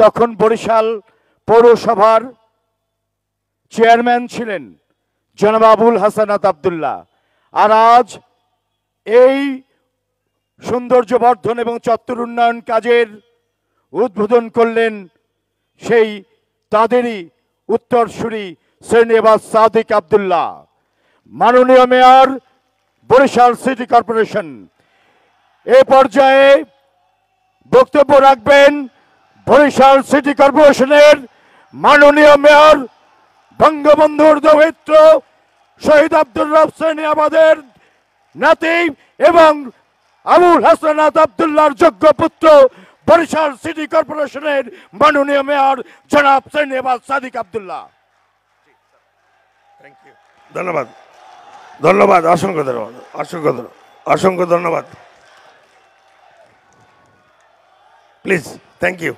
তখন বরিশাল পৌরসভার চেয়ারম্যান ছিলেন জনাব আবুল হাসানাত আবদুল্লাহ আর আজ এই সৌন্দর্য বর্ধন এবং চত্বর উন্নয়ন কাজের উদ্বোধন করলেন সেই তাদেরই উত্তরসূরি শ্রেণীবাস সাদিক আবদুল্লাহ মাননীয় মেয়র বরিশাল সিটি কর্পোরেশন এ পর্যায়ে বক্তব্য রাখবেন বরিশাল সিটি কর্পোরেশনের মাননীয় মেয়র বঙ্গবন্ধুর দৌহিত্র শহীদ আব্দুল রফসানি আমাদের নাতি এবং আবুল হাসানাত আব্দুল্লার যোগ্য পুত্র বরিশাল সিটি কর্পোরেশনের মাননীয় মেয়র জনাব সৈনিবাদ সাদিক আবদুল্লাহ ধন্যবাদ ধন্যবাদ অসংখ্য ধন্যবাদ অসংখ্য অসংখ্য ধন্যবাদ please thank you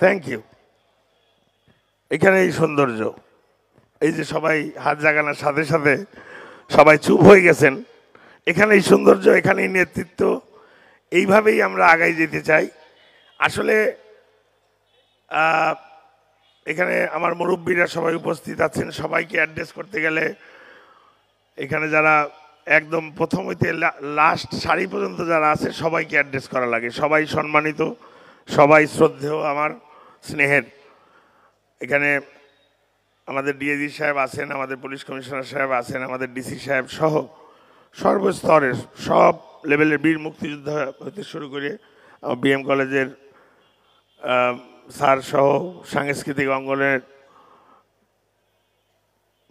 thank you এখানে এই সৌন্দর্য এই যে সবাই হাত জাগানোর সাথে সাথে সবাই চুপ হয়ে গেছেন এখানে এই সৌন্দর্য এখানেই নেতৃত্ব এইভাবেই আমরা আগাই যেতে চাই আসলে এখানে আমার মুরব্বীরা সবাই উপস্থিত আছেন সবাইকে অ্যাড্রেস করতে গেলে এখানে যারা একদম প্রথম হইতে লাস্ট সারি পর্যন্ত যারা আছে সবাইকে অ্যাড্রেস করা লাগে সবাই সম্মানিত সবাই শ্রদ্ধেয় আমার স্নেহের এখানে আমাদের ডিএজি সাহেব আছেন আমাদের পুলিশ কমিশনার সাহেব আছেন আমাদের ডিসি সাহেব সহ সর্বস্তরের সব লেভেলের বীর মুক্তিযুদ্ধ হতে শুরু করে বিএম কলেজের স্যার সহ সাংস্কৃতিক অঙ্গনের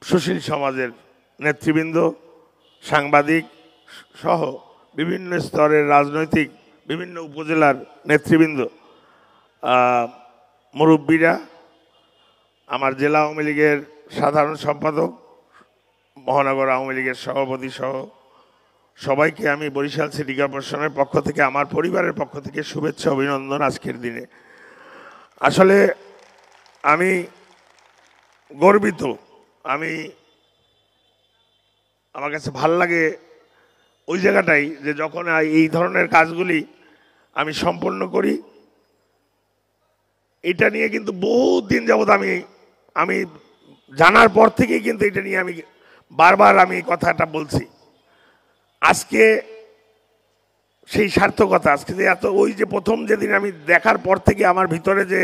সুশীল সমাজের নেতৃবৃন্দ সাংবাদিক সহ বিভিন্ন স্তরের রাজনৈতিক বিভিন্ন উপজেলার নেতৃবৃন্দ মুরব্বীরা আমার জেলা আওয়ামী লীগের সাধারণ সম্পাদক মহানগর আওয়ামী লীগের সভাপতি সহ সবাইকে আমি বরিশাল সিটি কর্পোরেশনের পক্ষ থেকে আমার পরিবারের পক্ষ থেকে শুভেচ্ছা অভিনন্দন আজকের দিনে আসলে আমি গর্বিত আমি আমার কাছে ভাল লাগে ওই জায়গাটাই যে যখন এই ধরনের কাজগুলি আমি সম্পন্ন করি এটা নিয়ে কিন্তু বহুত দিন যাবৎ আমি আমি জানার পর থেকেই কিন্তু এটা নিয়ে আমি বারবার আমি কথাটা বলছি আজকে সেই সার্থকতা আজকে যে এত ওই যে প্রথম যেদিন আমি দেখার পর থেকে আমার ভিতরে যে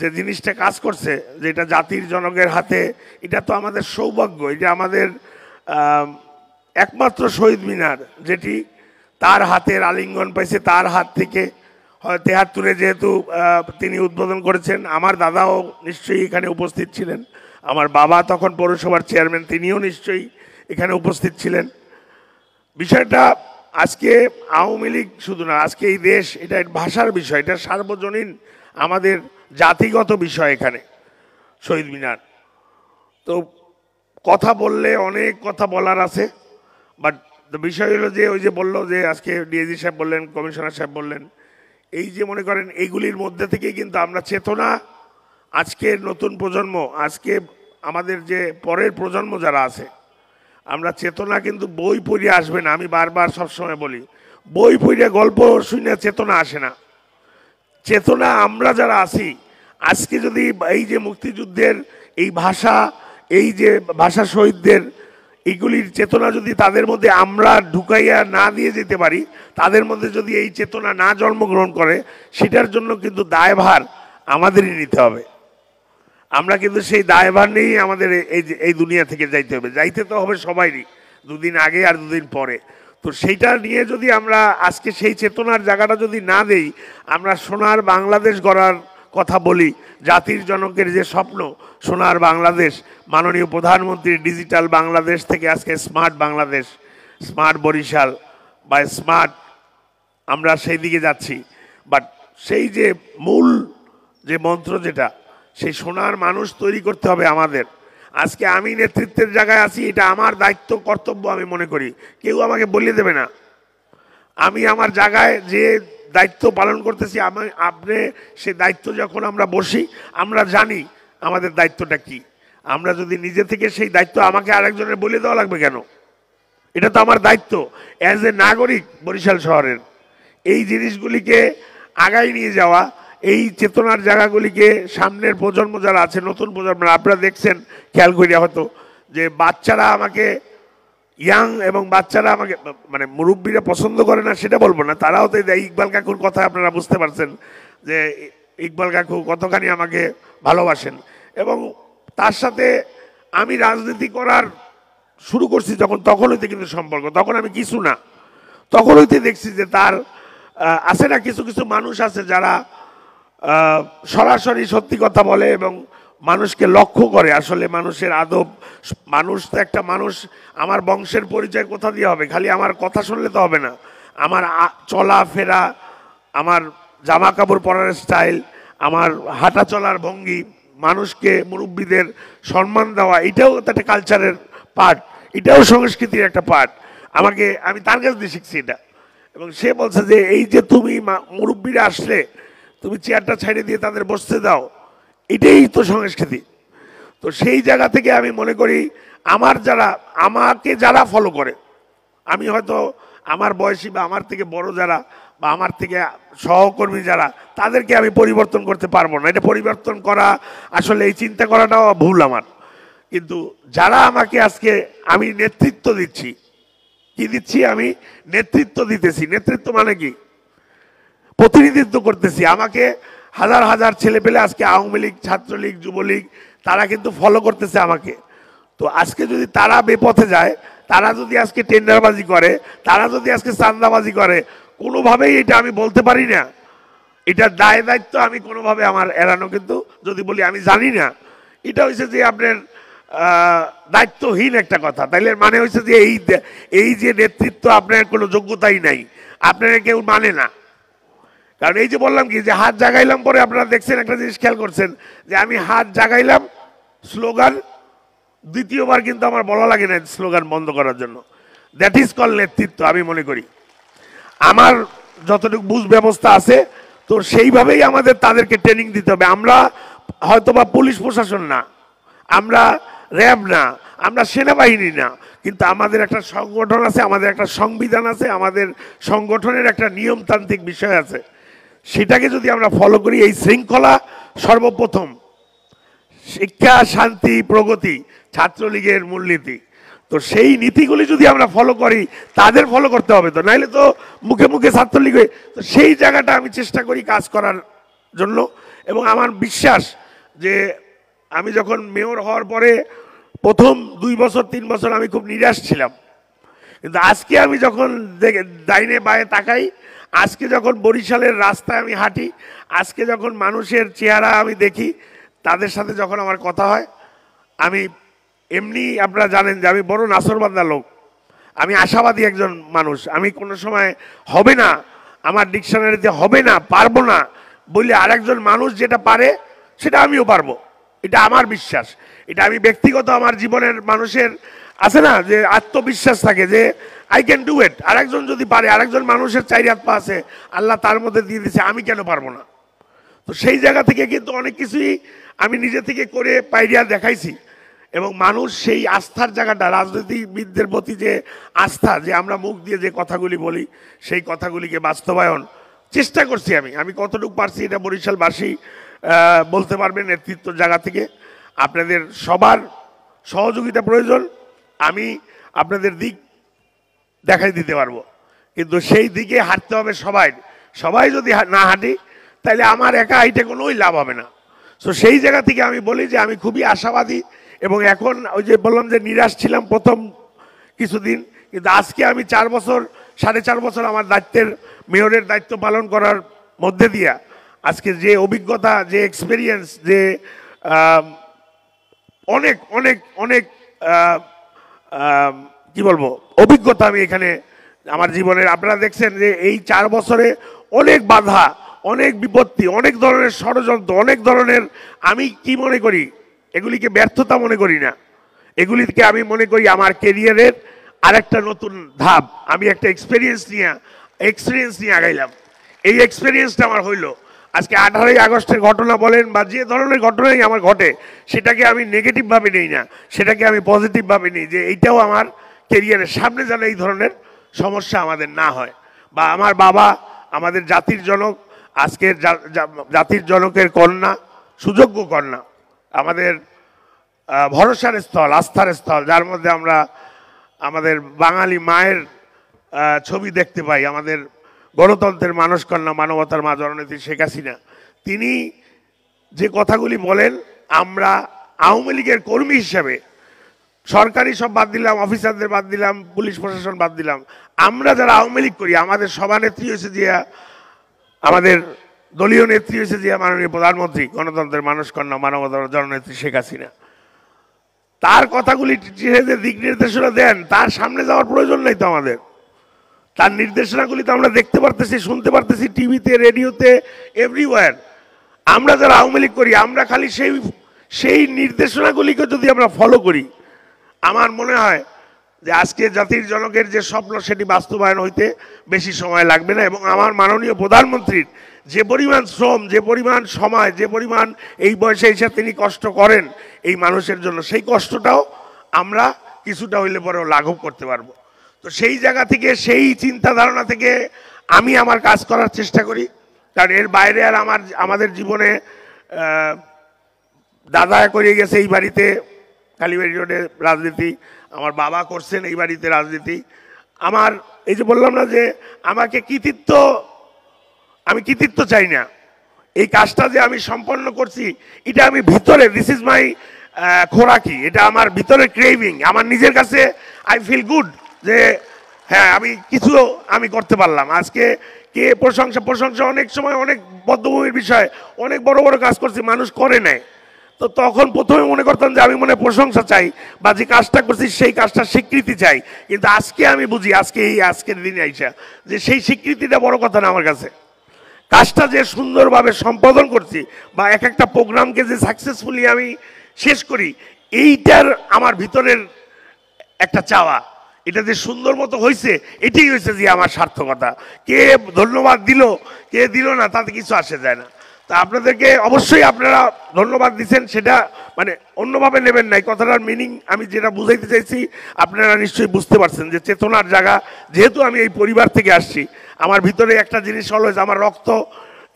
যে জিনিসটা কাজ করছে যে এটা জাতির জনকের হাতে এটা তো আমাদের সৌভাগ্য এটা আমাদের একমাত্র শহীদ মিনার যেটি তার হাতের আলিঙ্গন পাইছে তার হাত থেকে তেহাত্তরে যেহেতু তিনি উদ্বোধন করেছেন আমার দাদাও নিশ্চয়ই এখানে উপস্থিত ছিলেন আমার বাবা তখন পৌরসভার চেয়ারম্যান তিনিও নিশ্চয়ই এখানে উপস্থিত ছিলেন বিষয়টা আজকে আওয়ামী লীগ শুধু না আজকে এই দেশ এটা ভাষার বিষয় এটা সার্বজনীন আমাদের জাতিগত বিষয় এখানে শহীদ মিনার তো কথা বললে অনেক কথা বলার আছে বাট বিষয় হলো যে ওই যে বললো যে আজকে ডিএজি সাহেব বললেন কমিশনার সাহেব বললেন এই যে মনে করেন এইগুলির মধ্যে থেকে কিন্তু আমরা চেতনা আজকের নতুন প্রজন্ম আজকে আমাদের যে পরের প্রজন্ম যারা আছে আমরা চেতনা কিন্তু বই পড়িয়ে আসবে না আমি বারবার সবসময় বলি বই পড়িয়ে গল্প শুনে চেতনা আসে না চেতনা আমরা যারা আছি আজকে যদি এই যে মুক্তিযুদ্ধের এই ভাষা এই যে ভাষা শহীদদের এগুলির চেতনা যদি তাদের মধ্যে আমরা ঢুকাইয়া না দিয়ে যেতে পারি তাদের মধ্যে যদি এই চেতনা না জন্মগ্রহণ করে সেটার জন্য কিন্তু দায়ভার আমাদেরই নিতে হবে আমরা কিন্তু সেই দায়ভার নিয়েই আমাদের এই এই দুনিয়া থেকে যাইতে হবে যাইতে তো হবে সবাইরই দুদিন আগে আর দুদিন পরে তো সেইটা নিয়ে যদি আমরা আজকে সেই চেতনার জায়গাটা যদি না দেই আমরা সোনার বাংলাদেশ গড়ার কথা বলি জাতির জনকের যে স্বপ্ন সোনার বাংলাদেশ মাননীয় প্রধানমন্ত্রীর ডিজিটাল বাংলাদেশ থেকে আজকে স্মার্ট বাংলাদেশ স্মার্ট বরিশাল বা স্মার্ট আমরা সেই দিকে যাচ্ছি বাট সেই যে মূল যে মন্ত্র যেটা সেই সোনার মানুষ তৈরি করতে হবে আমাদের আজকে আমি নেতৃত্বের জায়গায় আছি এটা আমার দায়িত্ব কর্তব্য আমি মনে করি কেউ আমাকে বলিয়ে দেবে না আমি আমার জায়গায় যে দায়িত্ব পালন করতেছি আমি আপনি সে দায়িত্ব যখন আমরা বসি আমরা জানি আমাদের দায়িত্বটা কি আমরা যদি নিজে থেকে সেই দায়িত্ব আমাকে আরেকজনের বলে দেওয়া লাগবে কেন এটা তো আমার দায়িত্ব অ্যাজ এ নাগরিক বরিশাল শহরের এই জিনিসগুলিকে আগাই নিয়ে যাওয়া এই চেতনার জায়গাগুলিকে সামনের প্রজন্ম যারা আছে নতুন প্রজন্ম আপনারা দেখছেন খেয়াল করিয়া হয়তো যে বাচ্চারা আমাকে ইয়াং এবং বাচ্চারা আমাকে মানে মুরব্বীরা পছন্দ করে না সেটা বলবো না তারাও তো ইকবাল কাকুর কথা আপনারা বুঝতে পারছেন যে ইকবাল কাকু কতখানি আমাকে ভালোবাসেন এবং তার সাথে আমি রাজনীতি করার শুরু করছি যখন তখন হইতে কিন্তু সম্পর্ক তখন আমি কিছু না তখন হইতে দেখছি যে তার আছে না কিছু কিছু মানুষ আছে যারা সরাসরি সত্যি কথা বলে এবং মানুষকে লক্ষ্য করে আসলে মানুষের আদব মানুষ তো একটা মানুষ আমার বংশের পরিচয় কোথা দিয়ে হবে খালি আমার কথা শুনলে তো হবে না আমার চলাফেরা আমার জামা কাপড় পরার স্টাইল আমার হাঁটা চলার ভঙ্গি মানুষকে মুরব্বীদের সম্মান দেওয়া এটাও একটা কালচারের পার্ট এটাও সংস্কৃতির একটা পার্ট আমাকে আমি তার কাছ দিয়ে শিখছি এটা এবং সে বলছে যে এই যে তুমি মুরব্বীরা আসলে তুমি চেয়ারটা ছাড়িয়ে দিয়ে তাদের বসতে দাও এটাই তো সংস্কৃতি তো সেই জায়গা থেকে আমি মনে করি আমার যারা আমাকে যারা ফলো করে আমি হয়তো আমার বয়সী বা আমার থেকে বড় যারা বা আমার থেকে সহকর্মী যারা তাদেরকে আমি পরিবর্তন করতে পারবো না এটা পরিবর্তন করা আসলে এই চিন্তা করাটাও ভুল আমার কিন্তু যারা আমাকে আজকে আমি নেতৃত্ব দিচ্ছি কি দিচ্ছি আমি নেতৃত্ব দিতেছি নেতৃত্ব মানে কি প্রতিনিধিত্ব করতেছি আমাকে হাজার হাজার ছেলেপেলে আজকে আওয়ামী লীগ ছাত্রলীগ যুবলীগ তারা কিন্তু ফলো করতেছে আমাকে তো আজকে যদি তারা বেপথে যায় তারা যদি আজকে টেন্ডারবাজি করে তারা যদি আজকে চান্দাবাজি করে কোনোভাবেই এটা আমি বলতে পারি না এটা দায় দায়িত্ব আমি কোনোভাবে আমার এড়ানো কিন্তু যদি বলি আমি জানি না এটা হয়েছে যে আপনার দায়িত্বহীন একটা কথা তাইলে মানে হয়েছে যে এই এই যে নেতৃত্ব আপনার কোনো যোগ্যতাই নাই আপনারা কেউ মানে না কারণ এই যে বললাম কি যে হাত জাগাইলাম পরে আপনারা দেখছেন একটা জিনিস খেয়াল করছেন যে আমি হাত জাগাইলাম স্লোগান দ্বিতীয়বার কিন্তু আমার বলা লাগে না স্লোগান বন্ধ করার জন্য দ্যাট ইজ কল নেতৃত্ব আমি মনে করি আমার যতটুকু বুঝ ব্যবস্থা আছে তো সেইভাবেই আমাদের তাদেরকে ট্রেনিং দিতে হবে আমরা হয়তো বা পুলিশ প্রশাসন না আমরা র্যাব না আমরা সেনাবাহিনী না কিন্তু আমাদের একটা সংগঠন আছে আমাদের একটা সংবিধান আছে আমাদের সংগঠনের একটা নিয়মতান্ত্রিক বিষয় আছে সেটাকে যদি আমরা ফলো করি এই শৃঙ্খলা সর্বপ্রথম শিক্ষা শান্তি প্রগতি ছাত্রলীগের মূলনীতি তো সেই নীতিগুলি যদি আমরা ফলো করি তাদের ফলো করতে হবে তো নাহলে তো মুখে মুখে ছাত্রলীগ হয়ে তো সেই জায়গাটা আমি চেষ্টা করি কাজ করার জন্য এবং আমার বিশ্বাস যে আমি যখন মেয়র হওয়ার পরে প্রথম দুই বছর তিন বছর আমি খুব নিরাশ ছিলাম কিন্তু আজকে আমি যখন ডাইনে বায়ে তাকাই আজকে যখন বরিশালের রাস্তায় আমি হাঁটি আজকে যখন মানুষের চেহারা আমি দেখি তাদের সাথে যখন আমার কথা হয় আমি এমনি আপনারা জানেন যে আমি বড় নাসরবান্দা লোক আমি আশাবাদী একজন মানুষ আমি কোনো সময় হবে না আমার ডিকশনারিতে হবে না পারবো না বলে আরেকজন মানুষ যেটা পারে সেটা আমিও পারবো এটা আমার বিশ্বাস এটা আমি ব্যক্তিগত আমার জীবনের মানুষের আছে না যে আত্মবিশ্বাস থাকে যে আই ক্যান ডু ইট আরেকজন যদি পারে আরেকজন মানুষের চারি হাত পা আছে আল্লাহ তার মধ্যে দিয়ে দিছে আমি কেন পারবো না তো সেই জায়গা থেকে কিন্তু অনেক কিছুই আমি নিজে থেকে করে পাইরিয়া দেখাইছি এবং মানুষ সেই আস্থার জায়গাটা রাজনীতিবিদদের প্রতি যে আস্থা যে আমরা মুখ দিয়ে যে কথাগুলি বলি সেই কথাগুলিকে বাস্তবায়ন চেষ্টা করছি আমি আমি কতটুকু পারছি এটা বরিশালবাসী বলতে পারবে নেতৃত্ব জায়গা থেকে আপনাদের সবার সহযোগিতা প্রয়োজন আমি আপনাদের দিক দেখাই দিতে পারবো কিন্তু সেই দিকে হাঁটতে হবে সবাই সবাই যদি না হাঁটি তাহলে আমার একা হাইটে কোনোই লাভ হবে না সো সেই জায়গা থেকে আমি বলি যে আমি খুবই আশাবাদী এবং এখন ওই যে বললাম যে নিরাশ ছিলাম প্রথম কিছুদিন কিন্তু আজকে আমি চার বছর সাড়ে চার বছর আমার দায়িত্বের মেয়রের দায়িত্ব পালন করার মধ্যে দিয়া আজকে যে অভিজ্ঞতা যে এক্সপিরিয়েন্স যে অনেক অনেক অনেক কি বলবো অভিজ্ঞতা আমি এখানে আমার জীবনের আপনারা দেখছেন যে এই চার বছরে অনেক বাধা অনেক বিপত্তি অনেক ধরনের ষড়যন্ত্র অনেক ধরনের আমি কি মনে করি এগুলিকে ব্যর্থতা মনে করি না এগুলিকে আমি মনে করি আমার কেরিয়ারের আরেকটা নতুন ধাপ আমি একটা এক্সপিরিয়েন্স নিয়ে এক্সপিরিয়েন্স নিয়ে আগাইলাম এই এক্সপিরিয়েন্সটা আমার হইলো আজকে আঠারোই আগস্টের ঘটনা বলেন বা যে ধরনের ঘটনাই আমার ঘটে সেটাকে আমি নেগেটিভভাবে নিই না সেটাকে আমি পজিটিভভাবে নিই যে এইটাও আমার কেরিয়ারের সামনে যেন এই ধরনের সমস্যা আমাদের না হয় বা আমার বাবা আমাদের জাতির জনক আজকের জাতির জনকের কন্যা সুযোগ্য কন্যা আমাদের ভরসার স্থল আস্থার স্থল যার মধ্যে আমরা আমাদের বাঙালি মায়ের ছবি দেখতে পাই আমাদের গণতন্ত্রের মানুষ কন্যা মানবতার মা জননেত্রী শেখ হাসিনা তিনি যে কথাগুলি বলেন আমরা আওয়ামী লীগের কর্মী হিসেবে সরকারি সব বাদ দিলাম অফিসারদের বাদ দিলাম পুলিশ প্রশাসন বাদ দিলাম আমরা যারা আওয়ামী লীগ করি আমাদের সভানেত্রী হয়েছে জিয়া আমাদের দলীয় নেত্রী হয়েছে জিয়া মাননীয় প্রধানমন্ত্রী গণতন্ত্রের মানুষ কন্যা মানবতার জননেত্রী শেখ হাসিনা তার কথাগুলি যে দিক নির্দেশনা দেন তার সামনে যাওয়ার প্রয়োজন নেই তো আমাদের তার নির্দেশনাগুলি তো আমরা দেখতে পারতেছি শুনতে পারতেছি টিভিতে রেডিওতে এভরিওয়ার আমরা যারা আওয়ামী লীগ করি আমরা খালি সেই সেই নির্দেশনাগুলিকে যদি আমরা ফলো করি আমার মনে হয় যে আজকে জাতির জনকের যে স্বপ্ন সেটি বাস্তবায়ন হইতে বেশি সময় লাগবে না এবং আমার মাননীয় প্রধানমন্ত্রীর যে পরিমাণ শ্রম যে পরিমাণ সময় যে পরিমাণ এই বয়সে এসে তিনি কষ্ট করেন এই মানুষের জন্য সেই কষ্টটাও আমরা কিছুটা হইলে পরেও লাঘব করতে পারবো তো সেই জায়গা থেকে সেই চিন্তা ধারণা থেকে আমি আমার কাজ করার চেষ্টা করি কারণ এর বাইরে আর আমার আমাদের জীবনে দাদা করিয়ে গেছে এই বাড়িতে কালীবাড়ি রোডে রাজনীতি আমার বাবা করছেন এই বাড়িতে রাজনীতি আমার এই যে বললাম না যে আমাকে কৃতিত্ব আমি কৃতিত্ব চাই না এই কাজটা যে আমি সম্পন্ন করছি এটা আমি ভিতরে দিস ইজ মাই খোরাকি এটা আমার ভিতরে ক্রেভিং আমার নিজের কাছে আই ফিল গুড যে হ্যাঁ আমি কিছু আমি করতে পারলাম আজকে কে প্রশংসা প্রশংসা অনেক সময় অনেক বদ্ধভূমির বিষয় অনেক বড় বড় কাজ করছি মানুষ করে নেয় তো তখন প্রথমে মনে করতাম যে আমি মনে প্রশংসা চাই বা যে কাজটা করছি সেই কাজটা স্বীকৃতি চাই কিন্তু আজকে আমি বুঝি আজকে এই আজকের দিনে আইসা যে সেই স্বীকৃতিটা বড় কথা না আমার কাছে কাজটা যে সুন্দরভাবে সম্পাদন করছি বা এক একটা প্রোগ্রামকে যে সাকসেসফুলি আমি শেষ করি এইটার আমার ভিতরের একটা চাওয়া এটা যে সুন্দর মতো হয়েছে এটাই হয়েছে যে আমার সার্থকতা কে ধন্যবাদ দিল কে দিল না তাতে কিছু আসে যায় না তা আপনাদেরকে অবশ্যই আপনারা ধন্যবাদ দিচ্ছেন সেটা মানে অন্যভাবে নেবেন নাই কথাটার মিনিং আমি যেটা বুঝাইতে চাইছি আপনারা নিশ্চয়ই বুঝতে পারছেন যে চেতনার জায়গা যেহেতু আমি এই পরিবার থেকে আসছি আমার ভিতরে একটা জিনিস হলো যে আমার রক্ত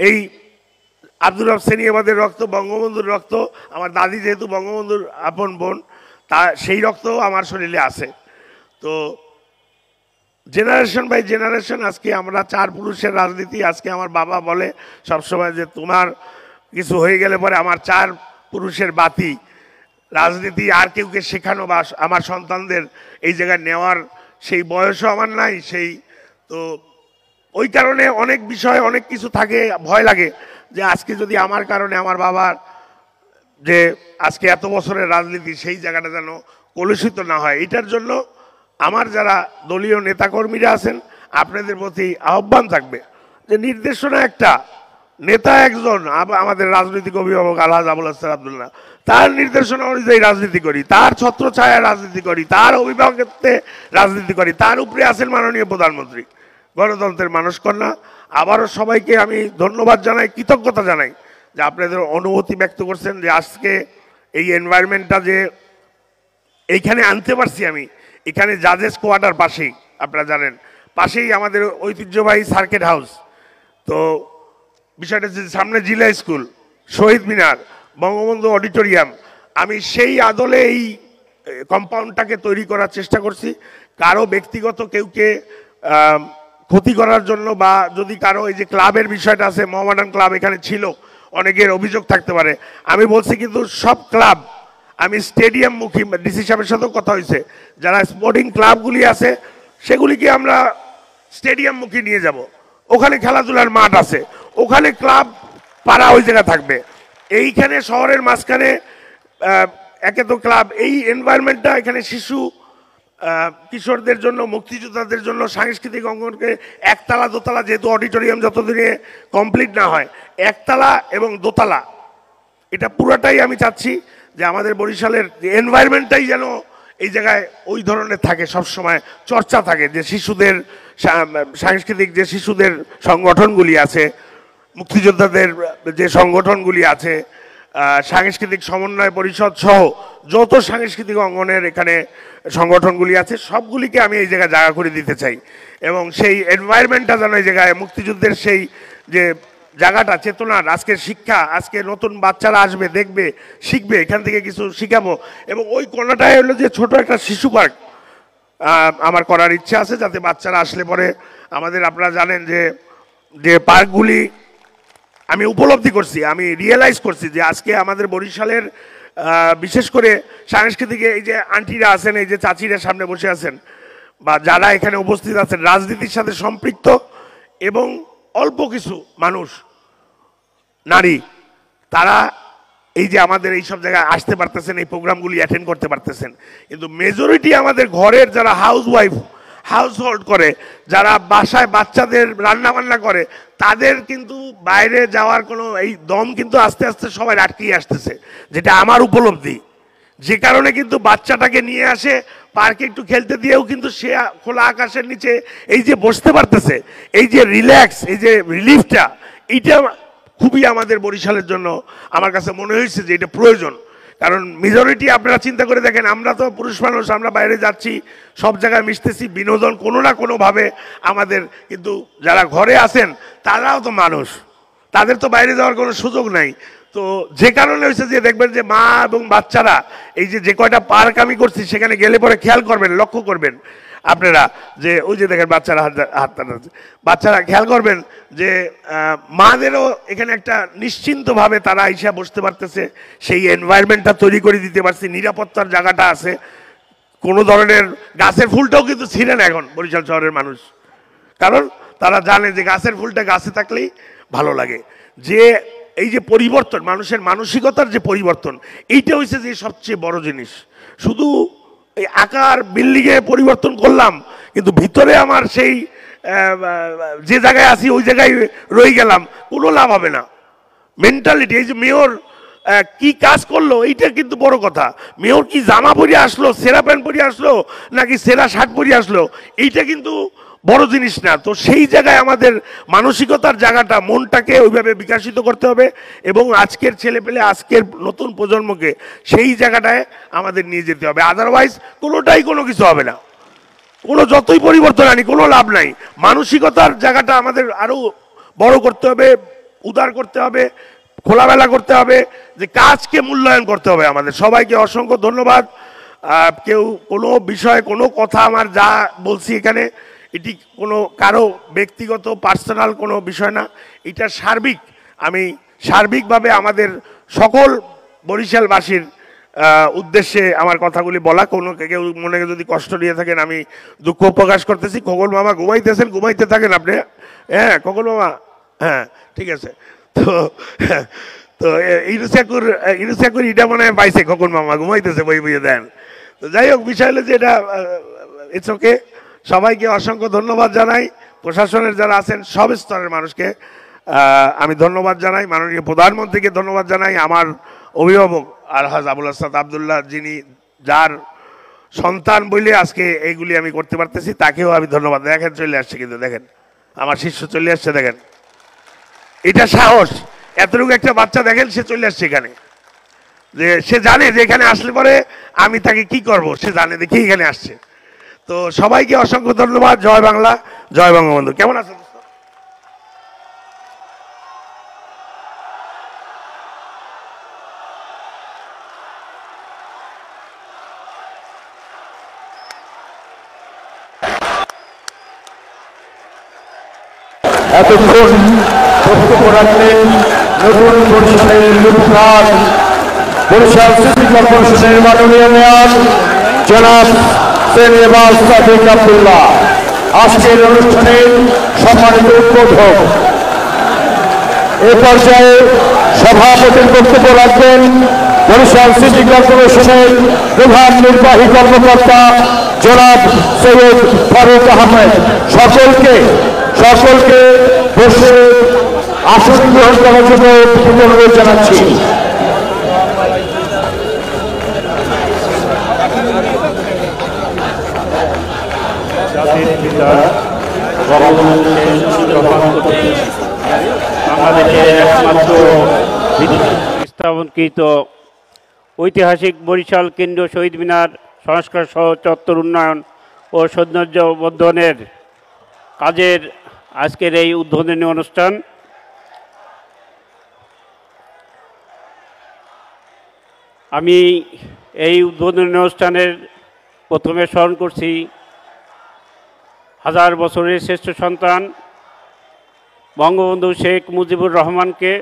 এই আব্দুর রব সেনিয়াবাদের রক্ত বঙ্গবন্ধুর রক্ত আমার দাদি যেহেতু বঙ্গবন্ধুর আপন বোন তা সেই রক্তও আমার শরীরে আছে তো জেনারেশন বাই জেনারেশন আজকে আমরা চার পুরুষের রাজনীতি আজকে আমার বাবা বলে সবসময় যে তোমার কিছু হয়ে গেলে পরে আমার চার পুরুষের বাতি রাজনীতি আর কেউকে শেখানো বা আমার সন্তানদের এই জায়গায় নেওয়ার সেই বয়সও আমার নাই সেই তো ওই কারণে অনেক বিষয় অনেক কিছু থাকে ভয় লাগে যে আজকে যদি আমার কারণে আমার বাবার যে আজকে এত বছরের রাজনীতি সেই জায়গাটা যেন কলুষিত না হয় এটার জন্য আমার যারা দলীয় নেতাকর্মীরা আছেন আপনাদের প্রতি আহ্বান থাকবে যে নির্দেশনা একটা নেতা একজন আমাদের রাজনৈতিক অভিভাবক আলহাজ আবুল সাল আবদুল্লাহ তার নির্দেশনা অনুযায়ী রাজনীতি করি তার ছত্র ছায়া রাজনীতি করি তার অভিভাবকত্বে রাজনীতি করি তার উপরে আছেন মাননীয় প্রধানমন্ত্রী গণতন্ত্রের কন্যা আবারও সবাইকে আমি ধন্যবাদ জানাই কৃতজ্ঞতা জানাই যে আপনাদের অনুভূতি ব্যক্ত করছেন যে আজকে এই এনভায়রনমেন্টটা যে এইখানে আনতে পারছি আমি এখানে জাজেস কোয়ার্টার পাশেই আপনারা জানেন পাশেই আমাদের ঐতিহ্যবাহী সার্কিট হাউস তো বিষয়টা যে সামনে জিলা স্কুল শহীদ মিনার বঙ্গবন্ধু অডিটোরিয়াম আমি সেই আদলে এই কম্পাউন্ডটাকে তৈরি করার চেষ্টা করছি কারো ব্যক্তিগত কেউকে ক্ষতি করার জন্য বা যদি কারো এই যে ক্লাবের বিষয়টা আছে মোহামেডান ক্লাব এখানে ছিল অনেকের অভিযোগ থাকতে পারে আমি বলছি কিন্তু সব ক্লাব আমি স্টেডিয়াম মুখী ডিসি সাহেবের সাথেও কথা হয়েছে যারা স্পোর্টিং ক্লাবগুলি আছে সেগুলিকে আমরা স্টেডিয়াম মুখী নিয়ে যাব। ওখানে খেলাধুলার মাঠ আছে ওখানে ক্লাব পাড়া ওই জায়গায় থাকবে এইখানে শহরের মাঝখানে একে তো ক্লাব এই এনভায়রনমেন্টটা এখানে শিশু কিশোরদের জন্য মুক্তিযোদ্ধাদের জন্য সাংস্কৃতিক অঙ্গনকে একতলা দোতলা যেহেতু অডিটোরিয়াম যতদিনে কমপ্লিট না হয় একতলা এবং দোতলা এটা পুরাটাই আমি চাচ্ছি যে আমাদের বরিশালের যে এনভায়রনমেন্টটাই যেন এই জায়গায় ওই ধরনের থাকে সব সময় চর্চা থাকে যে শিশুদের সাংস্কৃতিক যে শিশুদের সংগঠনগুলি আছে মুক্তিযোদ্ধাদের যে সংগঠনগুলি আছে সাংস্কৃতিক সমন্বয় পরিষদ সহ যত সাংস্কৃতিক অঙ্গনের এখানে সংগঠনগুলি আছে সবগুলিকে আমি এই জায়গায় জায়গা করে দিতে চাই এবং সেই এনভায়রনমেন্টটা যেন এই জায়গায় মুক্তিযুদ্ধের সেই যে জায়গাটা চেতনার আজকে শিক্ষা আজকে নতুন বাচ্চারা আসবে দেখবে শিখবে এখান থেকে কিছু শিখাবো এবং ওই কোনাটায় হলো যে ছোট একটা শিশু পার্ক আমার করার ইচ্ছা আছে যাতে বাচ্চারা আসলে পরে আমাদের আপনারা জানেন যে যে পার্কগুলি আমি উপলব্ধি করছি আমি রিয়েলাইজ করছি যে আজকে আমাদের বরিশালের বিশেষ করে সাংস্কৃতিক এই যে আন্টিরা আছেন এই যে চাচিরা সামনে বসে আছেন বা যারা এখানে উপস্থিত আছেন রাজনীতির সাথে সম্পৃক্ত এবং অল্প কিছু মানুষ নারী তারা এই যে আমাদের এই সব জায়গায় আসতে পারতেছেন এই প্রোগ্রামগুলি অ্যাটেন্ড করতে পারতেছেন কিন্তু মেজরিটি আমাদের ঘরের যারা হাউস ওয়াইফ হাউস হোল্ড করে যারা বাসায় বাচ্চাদের রান্না বান্না করে তাদের কিন্তু বাইরে যাওয়ার কোনো এই দম কিন্তু আস্তে আস্তে সবাই আটকিয়ে আসতেছে যেটা আমার উপলব্ধি যে কারণে কিন্তু বাচ্চাটাকে নিয়ে আসে পার্কে একটু খেলতে দিয়েও কিন্তু সে খোলা আকাশের নিচে এই যে বসতে পারতেছে এই যে রিল্যাক্স এই যে রিলিফটা এইটা খুবই আমাদের বরিশালের জন্য আমার কাছে মনে হয়েছে যে এটা প্রয়োজন কারণ মেজরিটি আপনারা চিন্তা করে দেখেন আমরা তো পুরুষ মানুষ আমরা বাইরে যাচ্ছি সব জায়গায় মিশতেছি বিনোদন কোনো না কোনোভাবে আমাদের কিন্তু যারা ঘরে আছেন তারাও তো মানুষ তাদের তো বাইরে যাওয়ার কোনো সুযোগ নাই তো যে কারণে হয়েছে যে দেখবেন যে মা এবং বাচ্চারা এই যে যে কয়টা পার্ক আমি করছি সেখানে গেলে পরে খেয়াল করবেন লক্ষ্য করবেন আপনারা যে ওই যে দেখেন বাচ্চারা হাত হাত বাচ্চারা খেয়াল করবেন যে মাদেরও এখানে একটা নিশ্চিন্তভাবে তারা আইসা বসতে পারতেছে সেই এনভায়রনমেন্টটা তৈরি করে দিতে পারছি নিরাপত্তার জায়গাটা আছে কোনো ধরনের গাছের ফুলটাও কিন্তু ছিলেন এখন বরিশাল শহরের মানুষ কারণ তারা জানে যে গাছের ফুলটা গাছে থাকলেই ভালো লাগে যে এই যে পরিবর্তন মানুষের মানসিকতার যে পরিবর্তন এইটা হচ্ছে যে সবচেয়ে বড় জিনিস শুধু এই আকার বিল্ডিংয়ে পরিবর্তন করলাম কিন্তু ভিতরে আমার সেই যে জায়গায় আছি ওই জায়গায় রয়ে গেলাম কোনো লাভ হবে না মেন্টালিটি এই যে মেয়র কি কাজ করলো এইটা কিন্তু বড় কথা মেয়র কি জামা পরিয়ে আসলো সেরা প্যান্ট পরিয়ে আসলো নাকি সেরা শার্ট পরিয়ে আসলো এইটা কিন্তু বড় জিনিস না তো সেই জায়গায় আমাদের মানসিকতার জায়গাটা মনটাকে ওইভাবে বিকাশিত করতে হবে এবং আজকের ছেলে পেলে আজকের নতুন প্রজন্মকে সেই জায়গাটায় আমাদের নিয়ে যেতে হবে আদারওয়াইজ কোনোটাই কোনো কিছু হবে না কোনো যতই পরিবর্তন আনি কোনো লাভ নাই মানসিকতার জায়গাটা আমাদের আরও বড় করতে হবে উদার করতে হবে খোলামেলা করতে হবে যে কাজকে মূল্যায়ন করতে হবে আমাদের সবাইকে অসংখ্য ধন্যবাদ কেউ কোনো বিষয়ে কোনো কথা আমার যা বলছি এখানে এটি কোনো কারো ব্যক্তিগত পার্সোনাল কোনো বিষয় না এটা সার্বিক আমি সার্বিকভাবে আমাদের সকল বরিশালবাসীর উদ্দেশ্যে আমার কথাগুলি বলা কোনো কেউ মনে যদি কষ্ট নিয়ে থাকেন আমি দুঃখ প্রকাশ করতেছি খগল মামা ঘুমাইতেছেন ঘুমাইতে থাকেন আপনি হ্যাঁ খগল মামা হ্যাঁ ঠিক আছে তো তো ইরুসাকুর ইরুসাকুর এটা মনে হয় পাইছে খগল মামা ঘুমাইতেছে বই বুঝে দেন তো যাই হোক বিষয় হলো যে এটা ইটস ওকে সবাইকে অসংখ্য ধন্যবাদ জানাই প্রশাসনের যারা আছেন সব স্তরের মানুষকে আমি ধন্যবাদ জানাই মাননীয় প্রধানমন্ত্রীকে ধন্যবাদ জানাই আমার অভিভাবক আলহাজ আবুল আসাদ আবদুল্লাহ যিনি যার সন্তান বলে আজকে এইগুলি আমি করতে পারতেছি তাকেও আমি ধন্যবাদ দেখেন চলে আসছে কিন্তু দেখেন আমার শিষ্য চলে আসছে দেখেন এটা সাহস এতটুকু একটা বাচ্চা দেখেন সে চলে আসছে এখানে যে সে জানে যে এখানে আসলে পরে আমি তাকে কি করব সে জানে দেখি এখানে আসছে তো সবাইকে অসংখ্য ধন্যবাদ জয় বাংলা জয় বঙ্গবন্ধু কেমন আছেন এতক্ষণ নতুন পরিষদের বরিশাল সিটি কর্পোরেশনের মাননীয় মেয়র জনাব হোসেন এবার সাদিক আবদুল্লাহ আজকের অনুষ্ঠানের সম্মানিত উদ্বোধক এ পর্যায়ে সভাপতির বক্তব্য রাখবেন বরিশাল সিটি কর্পোরেশনের প্রধান নির্বাহী কর্মকর্তা জনাব সৈয়দ ফারুক আহমেদ সকলকে সকলকে বসে আসন গ্রহণ করার জন্য অনুরোধ জানাচ্ছি স্থাপনকৃত ঐতিহাসিক বরিশাল কেন্দ্র শহীদ মিনার সংস্কার সহ চত্বর উন্নয়ন ও সৌন্দর্য বর্ধনের কাজের আজকের এই উদ্বোধনী অনুষ্ঠান আমি এই উদ্বোধনী অনুষ্ঠানের প্রথমে স্মরণ করছি হাজার বছরের শ্রেষ্ঠ সন্তান বঙ্গবন্ধু শেখ মুজিবুর রহমানকে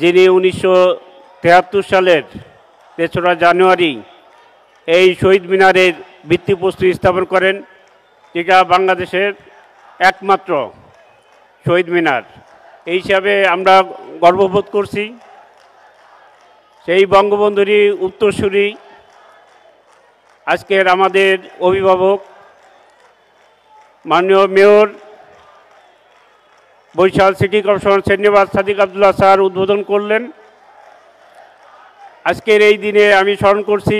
যিনি উনিশশো সালের তেসরা জানুয়ারি এই শহীদ মিনারের ভিত্তিপ্রস্তর স্থাপন করেন যেটা বাংলাদেশের একমাত্র শহীদ মিনার এই হিসাবে আমরা গর্ববোধ করছি সেই বঙ্গবন্ধুরই উত্তরসূরি আজকের আমাদের অভিভাবক মাননীয় mayor Barishal city corporation Serniabat Sadiq Abdullah sir উদ্বোধন করলেন আজকের এই দিনে আমি স্মরণ করছি